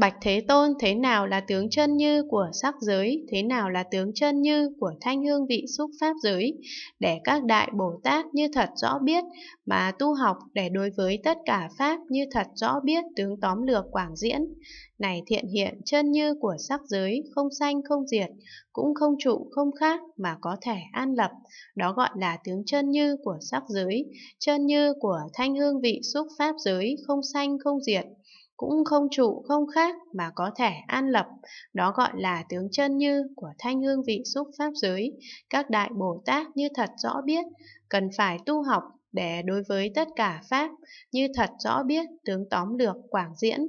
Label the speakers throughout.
Speaker 1: Bạch Thế Tôn thế nào là tướng chân như của sắc giới, thế nào là tướng chân như của thanh hương vị xúc pháp giới, để các đại Bồ Tát như thật rõ biết, mà tu học để đối với tất cả Pháp như thật rõ biết tướng tóm lược quảng diễn. Này thiện hiện chân như của sắc giới, không sanh không diệt, cũng không trụ không khác mà có thể an lập, đó gọi là tướng chân như của sắc giới, chân như của thanh hương vị xúc pháp giới, không sanh không diệt, cũng không trụ không khác mà có thể an lập, đó gọi là tướng chân như của thanh hương vị xúc pháp giới. Các đại Bồ Tát như thật rõ biết, cần phải tu học để đối với tất cả Pháp, như thật rõ biết tướng tóm lược quảng diễn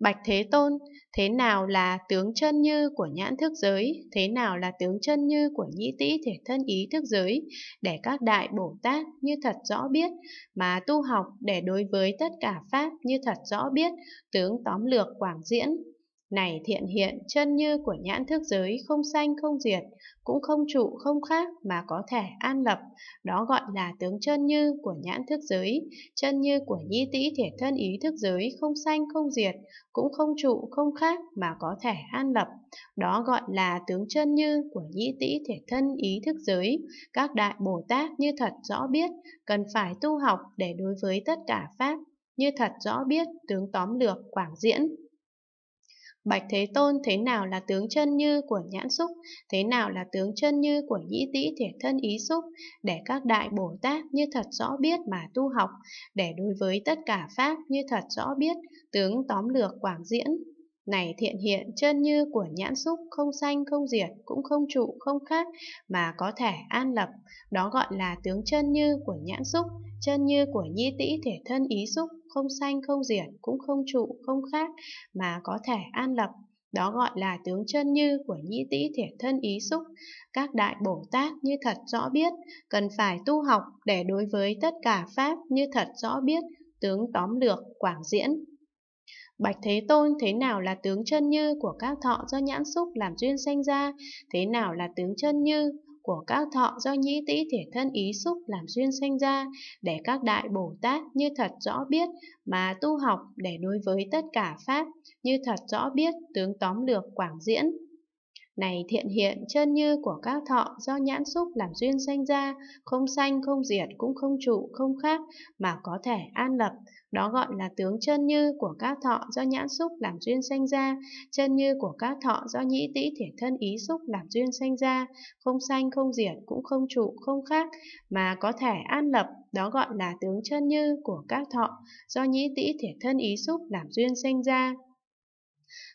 Speaker 1: Bạch Thế Tôn, thế nào là tướng chân như của nhãn thức giới, thế nào là tướng chân như của nhĩ tĩ thể thân ý thức giới, để các đại Bồ Tát như thật rõ biết, mà tu học để đối với tất cả Pháp như thật rõ biết, tướng tóm lược quảng diễn, này thiện hiện, chân như của nhãn thức giới không sanh không diệt, cũng không trụ không khác mà có thể an lập, đó gọi là tướng chân như của nhãn thức giới, chân như của nhi tĩ thể thân ý thức giới không sanh không diệt, cũng không trụ không khác mà có thể an lập, đó gọi là tướng chân như của nhi tĩ thể thân ý thức giới, các đại Bồ Tát như thật rõ biết, cần phải tu học để đối với tất cả Pháp, như thật rõ biết tướng tóm lược quảng diễn. Bạch Thế Tôn thế nào là tướng chân như của nhãn xúc, thế nào là tướng chân như của nhĩ dĩ thể thân ý xúc, để các đại Bồ Tát như thật rõ biết mà tu học, để đối với tất cả Pháp như thật rõ biết, tướng tóm lược quảng diễn, này thiện hiện chân như của nhãn xúc không sanh không diệt cũng không trụ không khác mà có thể an lập đó gọi là tướng chân như của nhãn xúc chân như của nhi tĩ thể thân ý xúc không sanh không diệt cũng không trụ không khác mà có thể an lập đó gọi là tướng chân như của nhĩ tĩ thể thân ý xúc các đại bồ tát như thật rõ biết cần phải tu học để đối với tất cả pháp như thật rõ biết tướng tóm lược quảng diễn Bạch Thế Tôn thế nào là tướng chân như của các thọ do nhãn xúc làm duyên sanh ra, thế nào là tướng chân như của các thọ do nhĩ tĩ thể thân ý xúc làm duyên sanh ra, để các đại Bồ Tát như thật rõ biết mà tu học để đối với tất cả Pháp, như thật rõ biết tướng tóm lược quảng diễn. Này thiện hiện chân như của các thọ do nhãn xúc làm duyên sanh ra, không sanh, không diệt, cũng không trụ, không khác, mà có thể an lập. Đó gọi là tướng chân như của các thọ do nhãn xúc làm duyên sanh ra, chân như của các thọ do nhĩ tĩ thể thân ý xúc làm duyên sanh ra, không sanh, không diệt, cũng không trụ, không khác, mà có thể an lập. Đó gọi là tướng chân như của các thọ do nhĩ tĩ thể thân ý xúc làm duyên sanh ra.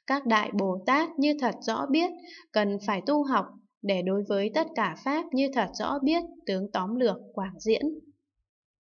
Speaker 1: Các đại Bồ Tát như thật rõ biết, cần phải tu học để đối với tất cả Pháp như thật rõ biết, tướng tóm lược, quảng diễn.